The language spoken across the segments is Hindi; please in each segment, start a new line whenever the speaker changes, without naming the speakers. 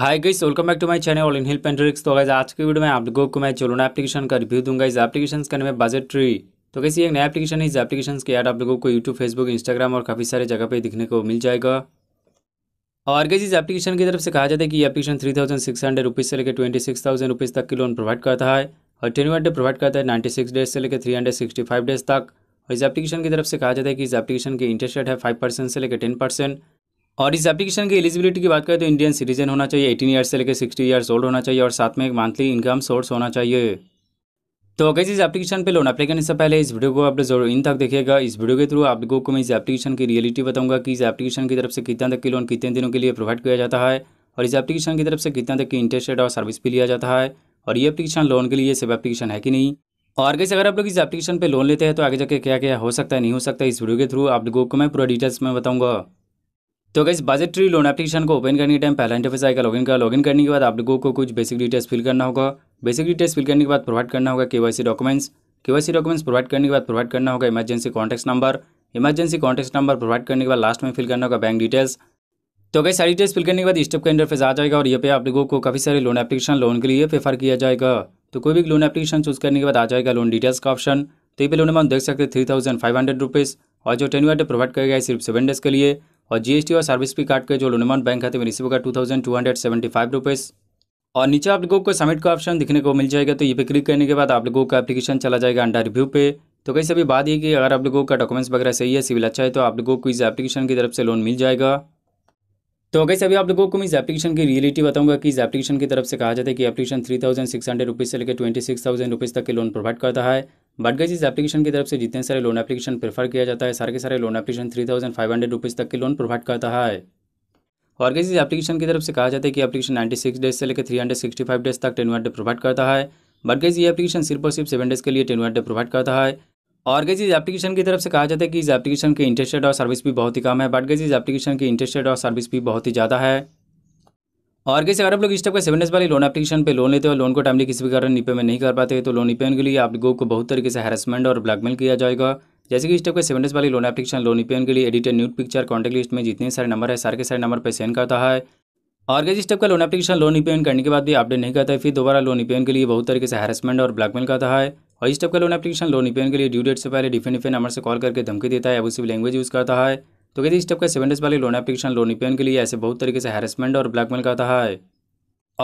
hi guys welcome back to my channel all in help and tricks तो गाइस आज के वीडियो में आप लोगों को मैं चलोना एप्लीकेशन का रिव्यू दूंगा इस एप्लीकेशन का नाम है बजट ट्री तो कैसे एक नया एप्लीकेशन है इस एप्लीकेशन के ऐड आप लोगों को यूट्यूब फेसबुक इंस्टाग्राम और काफ़ी सारे जगह पर दिखने को मिल जाएगा और गैस इस एप्लीकेशन की तरफ से कहा जाता है कि ये application three thousand six hundred rupees से लेकर ट्वेंटी सिक्स थाउजेंड रुपीज़ तक की लोन प्रोवाइड करता है और ट्वेंटी वन डे प्रोवाइड करता है नाइन्टी सिक्स डेज से लेकर three hundred sixty five days तक और इस एप्लीकेशन की तरफ से कहा जाता है कि इस एप्लीकेशन की इंटरेस्ट रेट है फाइव परसेंट से लेकर टेन परसेंट और इस एप्लीकेशन की एलिजिबिलिटी की बात करें तो इंडियन सिटीजन होना चाहिए एटीन ईयर्स से लेकर सिक्सटी ईयर्स ओल्ड होना चाहिए और साथ में एक मंथली इनकम सोर्स होना चाहिए तो अगर इस एप्लीकेशन पे लोन अप्लाई करने से पहले इस वीडियो को आप जरूर इन तक देखिएगा इस वीडियो के थ्रू आप लोगों को मैं इस एप्लीकेशन की रियलिटी बताऊंगा कि इस एप्लीकेशन की तरफ से कितना तक की लोन कितने दिनों के लिए प्रोवाइड किया जाता है और इस एप्लीकेशन की तरफ से कितना तक की इंटरेस्ट रेट और सर्विस भी लिया जाता है और ये एप्लीकेशन लोन के लिए सब एप्लीकेशन है कि नहीं और कैसे अगर आप लोग इस एप्लीकेशन पर लोन लेते हैं तो आगे जाके क्या क्या हो सकता है नहीं हो सकता इस वीडियो के थ्रू आप लोगों को मैं पूरा डिटेल्स में बताऊँगा तो guys budget tree loan application को ओपन करने के टाइम पहला इंटरफेस आएगा लॉगिन का लॉगिन करने के बाद आप लोगों को कुछ बेसिक डिटेल्स फिल करना होगा बेसिक डिटेल्स फिल करने के बाद प्रोवाइड करना होगा KYC documents KYC documents provide करने के बाद प्रोवाइड करना होगा emergency contact number emergency contact number provide करने के बाद लास्ट में फिल करना होगा बैंक डिटेल्स तो गई सारी डिटेल्स फिल करने के बाद स्टेप का इंटरफेस आ जाएगा और ये पे आप लोगों को काफ़ी सारे लोन एप्लीकेशन लोन के लिए प्रेफर किया जाएगा तो कोई भी लोन एप्लीकेशन चूज करने के बाद आ जाएगा लोन डिटेल्स का ऑप्शन तो ये पे लोन अमाउंट देख सकते हैं three thousand five hundred rupees और जो टेन वाटर प्रोवाइड करेगा सिर्फ सेवन डेज के लिए और जीएसटी और सर्विस फी काट के जो लोनमान बैंक खाते में रिसीव होगा two thousand two hundred seventy five rupees और नीचे आप लोगों को सबमिट का ऑप्शन दिखने को मिल जाएगा तो ये पे क्लिक करने के बाद आप लोगों का एप्लीकेशन चला जाएगा अंडर रिव्यू पे तो कहीं अभी बात ये कि अगर आप लोगों का डॉक्यूमेंट्स वगैरह सही है सिविल अच्छा है तो आप लोगों को इस एप्लीकेशन की तरफ से लोन मिल जाएगा तो कैसे अभी आप लोगों को मैं इस एप्लीकेशन की रियलिटी बताऊंगा कि इस एप्लीकेशन की तरफ से कहा जाता है कि application three thousand six hundred rupees से लेकर ट्वेंटी सिक्स थाउजेंड रुपीज़ तक के लोन प्रोवाइड करता है बट गई इस एप्लीकेशन की तरफ से जितने सारे लोन एप्लीकेशन प्रेफर किया जाता है सारे के सारे loan application three thousand five hundred rupees तक के लोन प्रोवाइड करता है और गई इस एप्लीकेशन की तरफ से कहा जाता है कि एप्लीकेशन नाइन्टी सिक्स डेज से लेकर three hundred sixty five days तक टेन वन डे प्रोवाइड करता है बट गई ये एप्लीकेशन सिर्फ और सिर्फ सेवन डेज के लिए टेन वन डे प्रोवाइड करता है और गई इस एप्लीकेशन की तरफ से कहा जाता है कि इस एप्लीकेशन के इंटरेस्ट और सर्विस भी बहुत ही कम है बट गई इस एप्लीकेशन की इंटरेस्ट और सर्विस भी बहुत ही ज़्यादा है और कैसे अगर आप लोग इस टाइप का सेवन डेज वाली लोन एप्लीकेशन पे लोन लेते हो लोन को टाइमली किसी भी कारण रिपेमेंट नहीं कर पाते तो लोन रिपेमेंट के लिए आप लोगों को बहुत तरीके से हैरेसमेंट और ब्लैकमेल किया जाएगा जैसे कि इस टाइप के सेवन डेज वाली लोन एप्लीकेशन लोन रिपेमेंट के लिए edited nude picture contact list में जितने सारे नंबर है सारे के सारे नंबर पर सेंड करता है और गैस इस टाइप का लोन एप्लीकेशन लोन रिपेमेंट करने के बाद भी अपडेट नहीं करता है फिर दोबारा लोन रिपेमेंट के लिए बहुत तरीके से हैरेसमेंट और ब्लैकमेल करता है और इस टाइप का लोन एप्लीकेशन लोन रिपेमेंट के लिए ड्यू डेट से पहले डिफरेंट डिफेंट नंबर से कॉल करके धमकी देता है उसी लैंग्वेज यूज़ करता है तो कहते इस टाइप का सेवन डेज वाली लोन एप्लीकेशन लोन रिपेन के लिए ऐसे बहुत तरीके से हैरेसमेंट और ब्लैकमेल करता है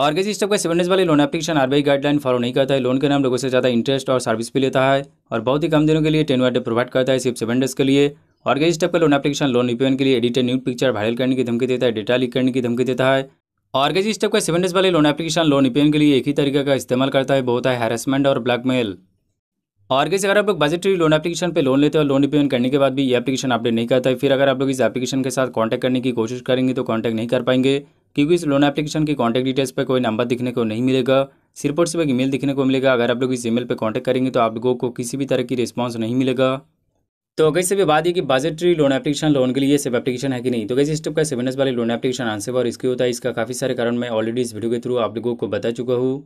और कैसे इस टाइप का सेवन डेज वाली loan application RBI guideline follow नहीं करता है लोन के नाम लोगों से ज़्यादा इंटरेस्ट और सर्विस भी लेता है और बहुत ही कम दिनों के लिए टेन वाइड प्रोवाइड करता है सिर्फ सेवन डेज के लिए और इस स्टेप का लोन एप्लीकेशन लोन रिपेन के लिए एडिटेड न्यू पिक्चर वायरल करने की धमकी देता है डेटा लीक करने की धमकी देता है और इस स्टेप का सेवन डेज वाले लोन एप्लीकेशन लोन रिपेन के लिए एक ही तरीके का इस्तेमाल करता है बहुत है हेरसमेंट और ब्लैकमेल और कैसे अगर आप लोग बजटरी लोन एप्लीकेशन पे लोन लेते हो लोन रिपेमेंट करने के बाद भी ये एप्लीकेशन अपडेट नहीं करता है फिर अगर आप लोग इस एप्लीकेशन के साथ कॉन्टैक्ट करने की कोशिश करेंगे तो कॉन्टैक्ट नहीं कर पाएंगे क्योंकि इस लोन एप्लीकेशन की कॉन्टैक्ट डिटेल्स पर कोई नंबर दिखने को नहीं मिलेगा सिर्फ और सिर्फ एक ईमेल दिखने को मिलेगा अगर आप लोग इस ईमेल पर कॉन्टैक्ट करेंगे तो आप लोगों को किसी भी तरह की रिस्पॉन्स नहीं मिलेगा तो कैसे भी बात ये कि बजटरी लोन एप्लीकेशन लोन के लिए सिर्फ एप्लीकेशन है कि नहीं तो कैसे स्टेप का सेवन वाले लोन एप्लीकेशन आंसर और इसके होता है इसका काफ़ी सारे कारण मैं ऑलरेडी इस वीडियो के थ्रू आप लोगों को बता चुका हूँ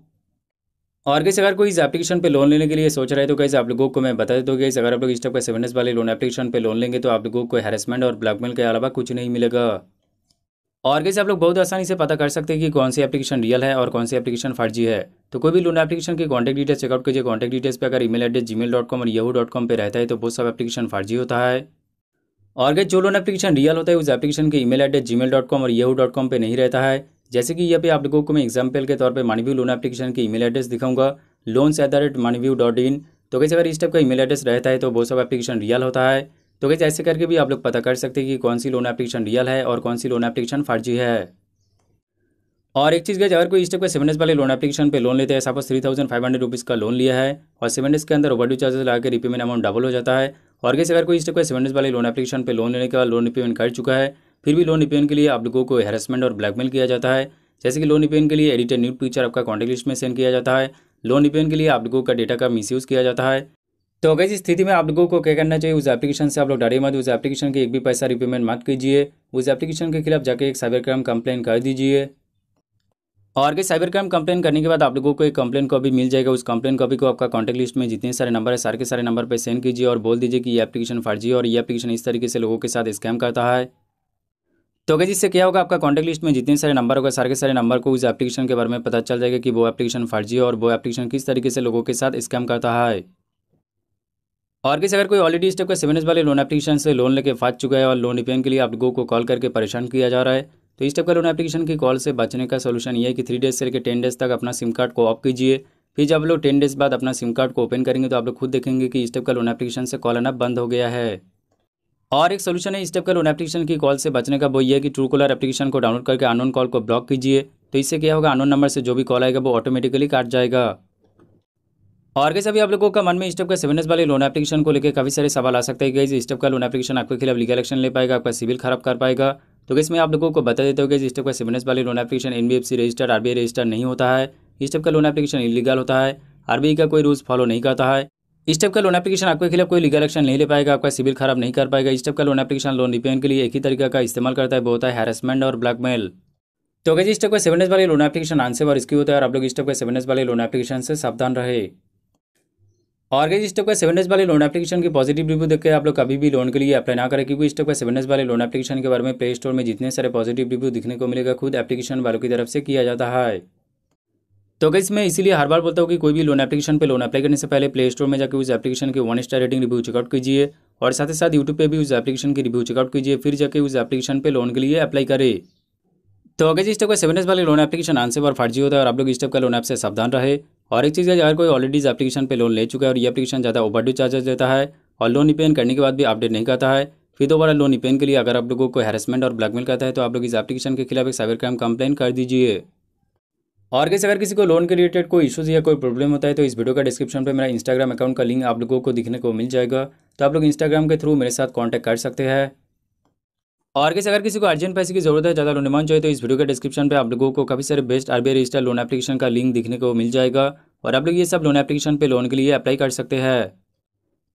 और कैसे अगर कोई इस एप्लीकेशन पे लोन लेने के लिए सोच रहे हैं तो कैसे आप लोगों को मैं बता देता हूँ गैस अगर आप लोग इस टाइप का सेवन वाले लोन एप्लीकेशन पे लोन लेंगे तो आप लोगों को हैरेसमेंट और ब्लैकमेल के अलावा कुछ नहीं मिलेगा और कैसे आप लोग बहुत आसानी से पता कर सकते हैं कि कौन सी एप्लीकेशन रियल है और कौन सी एप्लीकेशन फर्जी है तो कोई भी लोन एप्लीकेशन की कॉन्टैक्ट डिटेल्स चेकआउट कीजिए कॉन्टैक्ट डिटेल्स पर अगर ईमेल एड्रेस जी और यहू डॉट कॉम पर रहता है तो बहुत सब एप्लीकेशन फर्जी होता है और गैस जो लोन एप्लीकेशन रियल होता है उस एप्लीकेशन के ईमेल एड्रेस जी और यहू डॉट कॉम पर नहीं रहता है जैसे कि यहाँ पे आप लोगों को मैं एग्जाम्पल के तौर पर मानीव्यू लोन एप्लीकेशन की ईमेल एड्रेस दिखाऊंगा loans at the rate money view dot in तो कैसे अगर इस टाइप का ईमेल एड्रेस रहता है तो वो सब एप्लीकेशन रियल होता है तो कैसे ऐसे करके भी आप लोग पता कर सकते हैं कि कौन सी लोन एप्लीकेशन रियल है और कौन सी लोन एप्लीकेशन फर्जी है और एक चीज़ गैज अगर कोई इस टाइप का सेवन डेज वाले लोन एप्लीकेशन पे लोन लेते हैं suppose three thousand five hundred rupees का लोन लिया है और सेवन डेज के अंदर ड्यू चार्जेस लगा के रिपेमेंट अमाउंट डबल हो जाता है और कैसे अगर कोई इस टाइप का सेवन डेज वाले लोन एप्लीकेशन पे लोन लेने के बाद लोन रिपेमेंट कर चुका है फिर भी लोन रिपेन के लिए आप लोगों को हेरासमेंट और ब्लैकमेल किया जाता है जैसे कि लोन रिपेन के लिए एडिटेड न्यूड पिक्चर आपका कॉन्टेक्ट लिस्ट में सेंड किया जाता है लोन रिपेन के लिए आप लोगों का डेटा का मिसयूज़ किया जाता है तो अगर इस स्थिति में आप लोगों को क्या करना चाहिए उस एप्लीकेशन से आप लोग डरे मत उस एप्लीकेशन के एक भी पैसा रिपेमेंट मत कीजिए उस एप्लीकेशन के खिलाफ जाके एक साइबर क्राइम कंप्लेन कर दीजिए और अगर साइबर क्राइम कंप्लेन करने के बाद आप लोगों को एक कंप्लेन कॉपी मिल जाएगा उस कंप्लेन कॉपी को आपका कॉन्टैक्ट लिस्ट में जितने सारे नंबर है सारे के सारे नंबर पर सेंड कीजिए और बोल दीजिए कि ये एप्लीकेशन फर्जी है और ये एप्लीकेशन इस तरीके से लोगों के साथ स्कैम करता है तो अगर इससे क्या होगा आपका कॉन्टैक्ट लिस्ट में जितने सारे नंबर होगा सारे के सारे नंबर को उस एप्लीकेशन के बारे में पता चल जाएगा कि वो एप्लीकेशन फर्जी है और वो एप्लीकेशन किस तरीके से लोगों के साथ स्कैम करता है और किसी अगर कोई ऑलरेडी इस टाइप का सेवन वाले लोन एप्लीकेशन से लोन लेके फाट चुका है और लोन रिपेन के लिए आप लोगों को कॉल करके परेशान किया जा रहा है तो इस टाइप का लोन एप्लीकेशन की कॉल से बचने का सोल्यूशन ये है कि थ्री डेज से लेकर टेन डेज तक अपना सिम कार्ड को ऑफ कीजिए फिर जब लोग टेन डेज बाद अपना सिम कार्ड को ओपन करेंगे तो आप लोग खुद देखेंगे कि इस टाइप का लोन एप्लीकेशन से कॉल आना बंद हो गया है और एक सोल्यूशन है स्टेप का लोन एप्लीकेशन की कॉल से बचने का वो ये है कि ट्रू कॉलर एप्लीकेशन को डाउनलोड करके अनोन कॉल को ब्लॉक कीजिए तो इससे क्या होगा अनोन नंबर से जो भी कॉल आएगा वो ऑटोमेटिकली काट जाएगा और कैसे अभी आप लोगों का मन में स्टेप का सेवन वाले लोन एप्लीकेशन को लेकर काफी सारे सवाल आ सकते हैं इस स्टेप का लोन एप्लीकेशन आपके खिलाफ लीगल एक्शन ले पाएगा आपका सिविल खराब कर पाएगा तो कैसे मैं आप लोगों को बता देता हूँ कि स्टेप का सेवन वाले loan application unregistered RBI registered R B I register नहीं होता है स्टेप का लोन एप्लीकेशन इलीगल होता है आरबीआई का कोई रूल्स फॉलो नहीं करता है इस टाइप का लोन एप्लीकेशन आपके खिलाफ कोई लीगल एक्शन नहीं ले पाएगा आपका सिविल खराब नहीं कर पाएगा इस टाइप का लोन एप्लीकेशन लोन रिपेयर के लिए एक ही तरीका का इस्तेमाल करता है वो होता है हेरसमेंट और ब्लैकमेल तो अगर इस टाइप का सेवन एस वाले लोन एप्लीकेशन आंसर और इसकी होता है और आप लोग इस टाइप का सेवन एस वाले लोन एप्लीकेशन से सावधान रहे और अगर इस टाइप का सेवन एस वाले लोन एप्लीकेशन की पॉजिटिव रिव्यू देखकर आप लोग कभी भी लोन के लिए अप्लाई ना करें क्योंकि इस टाइप का सेवन एस वाले लोन एप्लीकेशन के बारे में प्ले स्टोर में जितने सारे पॉजिटिव रिव्यू दिखने को मिलेगा खुद एप्लीकेशन वालों की तरफ से किया जाता है तो अगर मैं इसीलिए हर बार बोलता हूँ कि कोई भी लोन एप्लीकेशन पे लोन अप्लाई करने से पहले प्ले स्टोर में जाकर उस एप्लीकेशन की one star rating review check out कीजिए और साथ ही साथ यूट्यूब पे भी उस एप्लीकेशन की रिव्यू चेकआउट कीजिए फिर जाके उस एप्लीकेशन पे लोन के लिए अप्लाई करें तो अगर इस टाइप का सेवन वाले लोन एप्लीकेशन आंसर पर फर्जी होता है और आप लोग इस टाइप का लोन ऐप से सावधान रहे और एक चीज़ है अगर कोई ऑलरेडी इस एप्लीकेशन पर लोन ले चुका है और ये एप्लीकेशन ज़्यादा ड्यू चार्जेस देता है और लोन रिपेन करने के बाद भी अपडेट नहीं करता है फिर दोबारा लोन रिपेन के लिए अगर आप लोगों को हैरेसमेंट और ब्लैकमेल करता है तो आप लोग इस एप्लीकेशन के खिलाफ एक साइबर क्राइम कंप्लेन कर दीजिए और कैसे अगर किसी को लोन के रिलेटेड कोई इशूज़ या कोई प्रॉब्लम होता है तो इस वीडियो का डिस्क्रिप्शन पर मेरा इंस्टाग्राम अकाउंट का लिंक आप लोगों को दिखने को मिल जाएगा तो आप लोग इंस्टाग्राम के थ्रू मेरे साथ कॉन्टैक्ट कर सकते हैं और कैसे अगर किसी को अर्जेंट पैसे की जरूरत है ज़्यादा लोन डिमांड चाहिए तो इस वीडियो के डिस्क्रिप्शन पे आप लोगों को काफ़ी सारे best R B loan application का लिंक दिखने को मिल जाएगा और आप लोग ये सब लोन एप्लीकेशन पे लोन के लिए अप्लाई कर सकते हैं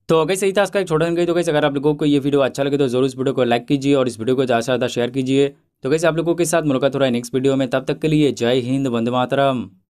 तो कैसे ही था इसका एक छोटा गई तो कैसे अगर आप लोगों को ये वीडियो अच्छा लगे तो जरूर इस वीडियो को लाइक कीजिए और इस वीडियो को ज़्यादा से ज़्यादा शेयर कीजिए तो कैसे आप लोगों के साथ मुलाकात हो रहा है नेक्स्ट वीडियो में तब तक के लिए जय हिंद वंदे मातरम